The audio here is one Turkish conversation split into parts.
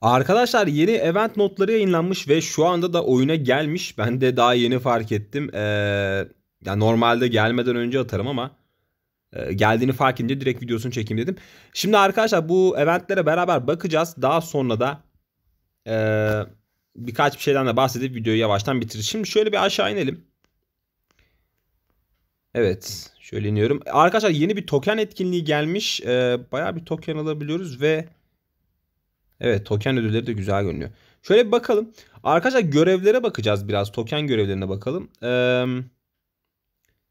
Arkadaşlar yeni event notları yayınlanmış ve şu anda da oyuna gelmiş. Ben de daha yeni fark ettim. Ee, yani normalde gelmeden önce atarım ama e, geldiğini fark edince direkt videosunu çekeyim dedim. Şimdi arkadaşlar bu eventlere beraber bakacağız. Daha sonra da e, birkaç bir şeyden de bahsedip videoyu yavaştan bitiririz. Şimdi şöyle bir aşağı inelim. Evet şöyle iniyorum. Arkadaşlar yeni bir token etkinliği gelmiş. Ee, bayağı bir token alabiliyoruz ve Evet token ödülleri de güzel görünüyor. Şöyle bir bakalım. Arkadaşlar görevlere bakacağız biraz. Token görevlerine bakalım. Ee,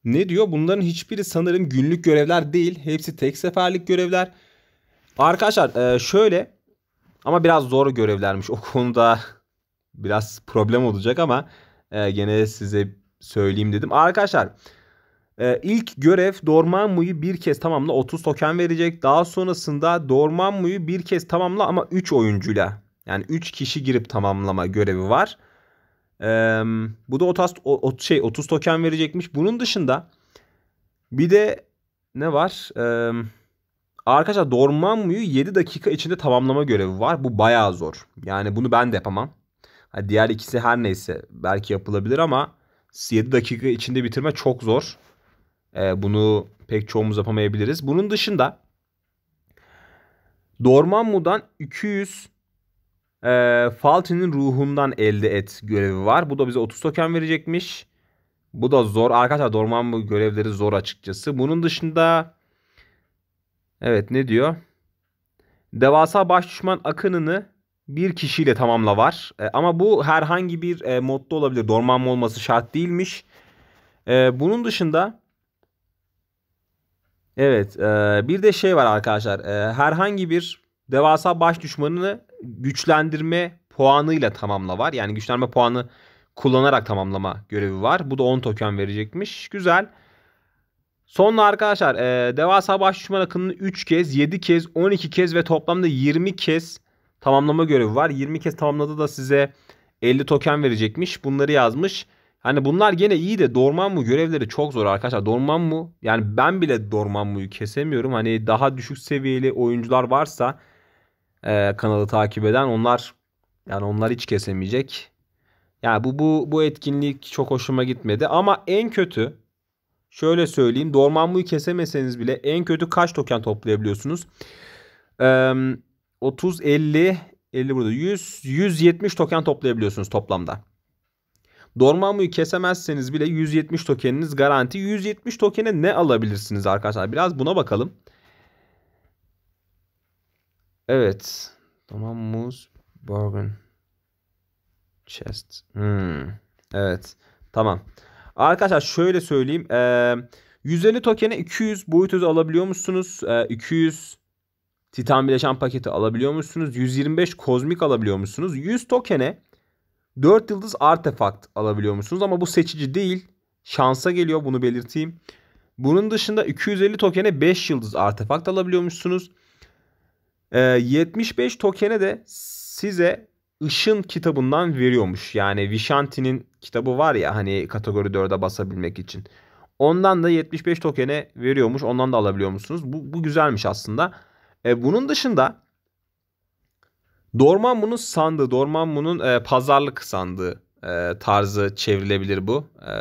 ne diyor? Bunların hiçbiri sanırım günlük görevler değil. Hepsi tek seferlik görevler. Arkadaşlar şöyle ama biraz zor görevlermiş. O konuda biraz problem olacak ama gene size söyleyeyim dedim. Arkadaşlar ee, ilk görev Dormammu'yu bir kez tamamla 30 token verecek. Daha sonrasında Dormammu'yu bir kez tamamla ama 3 oyuncuyla. Yani 3 kişi girip tamamlama görevi var. Ee, bu da 30, o, şey, 30 token verecekmiş. Bunun dışında bir de ne var? Ee, arkadaşlar Dormammu'yu 7 dakika içinde tamamlama görevi var. Bu bayağı zor. Yani bunu ben de yapamam. Diğer ikisi her neyse belki yapılabilir ama 7 dakika içinde bitirme çok zor. Ee, bunu pek çoğumuz yapamayabiliriz. Bunun dışında Dormammu'dan 200 e, Faltin'in ruhundan elde et görevi var. Bu da bize 30 token verecekmiş. Bu da zor. Arkadaşlar Dormammu görevleri zor açıkçası. Bunun dışında evet ne diyor? Devasa baş düşman akınını bir kişiyle tamamla var. E, ama bu herhangi bir e, modda olabilir. Dormammu olması şart değilmiş. E, bunun dışında Evet e, bir de şey var arkadaşlar e, herhangi bir devasa baş düşmanını güçlendirme puanıyla tamamla var. Yani güçlendirme puanı kullanarak tamamlama görevi var. Bu da 10 token verecekmiş. Güzel. Sonra arkadaşlar e, devasa baş düşman akınını 3 kez, 7 kez, 12 kez ve toplamda 20 kez tamamlama görevi var. 20 kez tamamladı da size 50 token verecekmiş. Bunları yazmış. Hani bunlar gene iyi de dorman mu görevleri çok zor arkadaşlar. dorman mu yani ben bile dorman muyu kesemiyorum. Hani daha düşük seviyeli oyuncular varsa e, kanalı takip eden onlar yani onlar hiç kesemeyecek. Yani bu bu bu etkinlik çok hoşuma gitmedi ama en kötü şöyle söyleyeyim dorman muyu kesemeseniz bile en kötü kaç token toplayabiliyorsunuz? Ee, 30 50 50 burada 100 170 token toplayabiliyorsunuz toplamda. Dormammu'yu kesemezseniz bile 170 tokeniniz garanti. 170 tokene ne alabilirsiniz arkadaşlar? Biraz buna bakalım. Evet. Dormammu bargain, Chest. Hmm. Evet. Tamam. Arkadaşlar şöyle söyleyeyim. Ee, 150 tokene 200 boyut özü alabiliyor musunuz? Ee, 200 Titan bileşen paketi alabiliyor musunuz? 125 kozmik alabiliyor musunuz? 100 tokene 4 yıldız artefakt alabiliyormuşsunuz ama bu seçici değil. Şansa geliyor bunu belirteyim. Bunun dışında 250 tokene 5 yıldız artefakt alabiliyormuşsunuz. Ee, 75 tokene de size ışın kitabından veriyormuş. Yani Vishanti'nin kitabı var ya hani kategori 4'e basabilmek için. Ondan da 75 tokene veriyormuş. Ondan da alabiliyormuşsunuz. Bu, bu güzelmiş aslında. E, bunun dışında Dormammu'nun sandığı, Dormammu'nun e, pazarlık sandığı e, tarzı çevrilebilir bu. E,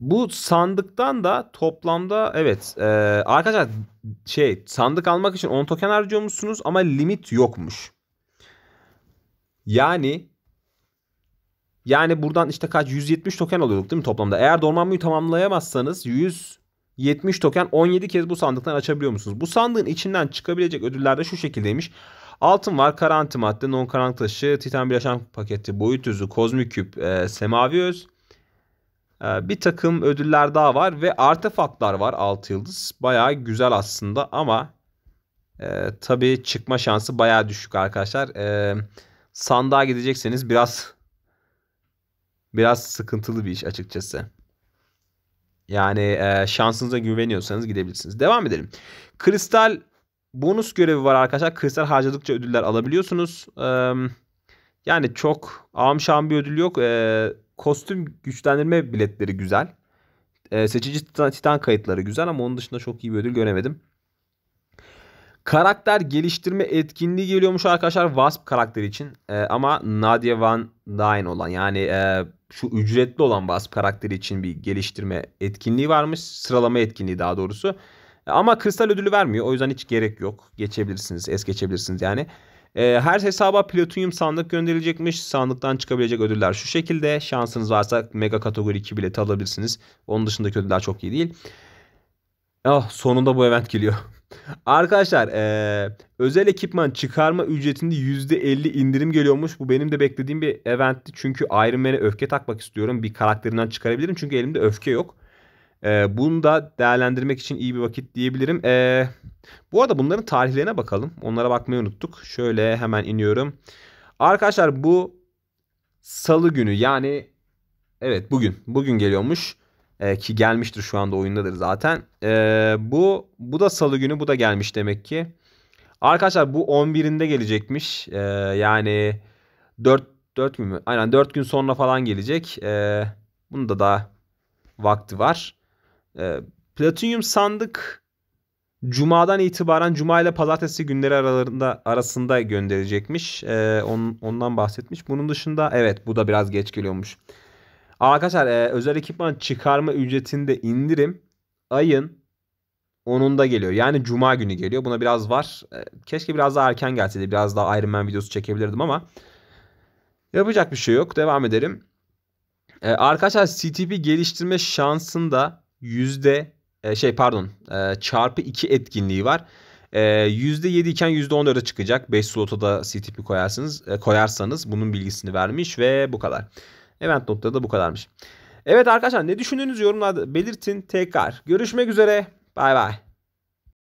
bu sandıktan da toplamda evet e, arkadaşlar şey sandık almak için 10 token harcıyormuşsunuz ama limit yokmuş. Yani yani buradan işte kaç 170 token alıyorduk değil mi toplamda? Eğer Dormammu'yu tamamlayamazsanız 100 70 token 17 kez bu sandıktan açabiliyor musunuz? Bu sandığın içinden çıkabilecek ödüller de şu şekildeymiş. Altın var, kara antimadde, non karanlık taşı, titan bileşen paketi, boyut yüzü, kozmik küp, e, semavi öz. E, bir takım ödüller daha var ve artefaktlar var 6 yıldız. Baya güzel aslında ama e, tabii çıkma şansı baya düşük arkadaşlar. E, sandığa gidecekseniz biraz biraz sıkıntılı bir iş açıkçası. Yani e, şansınıza güveniyorsanız gidebilirsiniz. Devam edelim. Kristal bonus görevi var arkadaşlar. Kristal harcadıkça ödüller alabiliyorsunuz. E, yani çok amşam bir ödül yok. E, kostüm güçlendirme biletleri güzel. E, seçici titan, titan kayıtları güzel ama onun dışında çok iyi bir ödül göremedim. Karakter geliştirme etkinliği geliyormuş arkadaşlar Wasp karakteri için. E, ama Nadia Van Dyne olan yani e, şu ücretli olan bazı karakteri için bir geliştirme etkinliği varmış. Sıralama etkinliği daha doğrusu. Ama kristal ödülü vermiyor. O yüzden hiç gerek yok. Geçebilirsiniz. Es geçebilirsiniz yani. E, her hesaba platinyum sandık gönderilecekmiş. Sandıktan çıkabilecek ödüller şu şekilde. Şansınız varsa mega kategori 2 bileti alabilirsiniz. Onun dışındaki ödüller çok iyi değil. oh, sonunda bu event geliyor. Arkadaşlar ee, özel ekipman çıkarma ücretinde %50 indirim geliyormuş. Bu benim de beklediğim bir eventti. Çünkü Iron Man'e öfke takmak istiyorum. Bir karakterinden çıkarabilirim. Çünkü elimde öfke yok. E, bunu da değerlendirmek için iyi bir vakit diyebilirim. E, bu arada bunların tarihlerine bakalım. Onlara bakmayı unuttuk. Şöyle hemen iniyorum. Arkadaşlar bu salı günü yani evet bugün. Bugün geliyormuş. E, ki gelmiştir şu anda oyundadır zaten. E, bu bu da salı günü bu da gelmiş demek ki. Arkadaşlar bu 11'inde gelecekmiş. E, yani 4 4 gün mü? Aynen 4 gün sonra falan gelecek. E, bunun da daha vakti var. E, Platinum sandık Cuma'dan itibaren Cuma ile Pazartesi günleri aralarında arasında gönderecekmiş. E, on, ondan bahsetmiş. Bunun dışında evet bu da biraz geç geliyormuş. Arkadaşlar e, özel ekipman çıkarma ücretinde indirim ayın 10'unda geliyor. Yani cuma günü geliyor. Buna biraz var. E, keşke biraz daha erken gelseydi. Biraz daha Iron Man videosu çekebilirdim ama yapacak bir şey yok. Devam edelim. E, arkadaşlar CTP geliştirme şansında yüzde e, şey pardon e, çarpı 2 etkinliği var. E, %7 iken %14'e çıkacak. 5 slota da CTP koyarsınız, e, koyarsanız bunun bilgisini vermiş ve bu kadar. Event notları da bu kadarmış. Evet arkadaşlar ne düşündüğünüzü yorumlarda belirtin tekrar. Görüşmek üzere. Bay bay.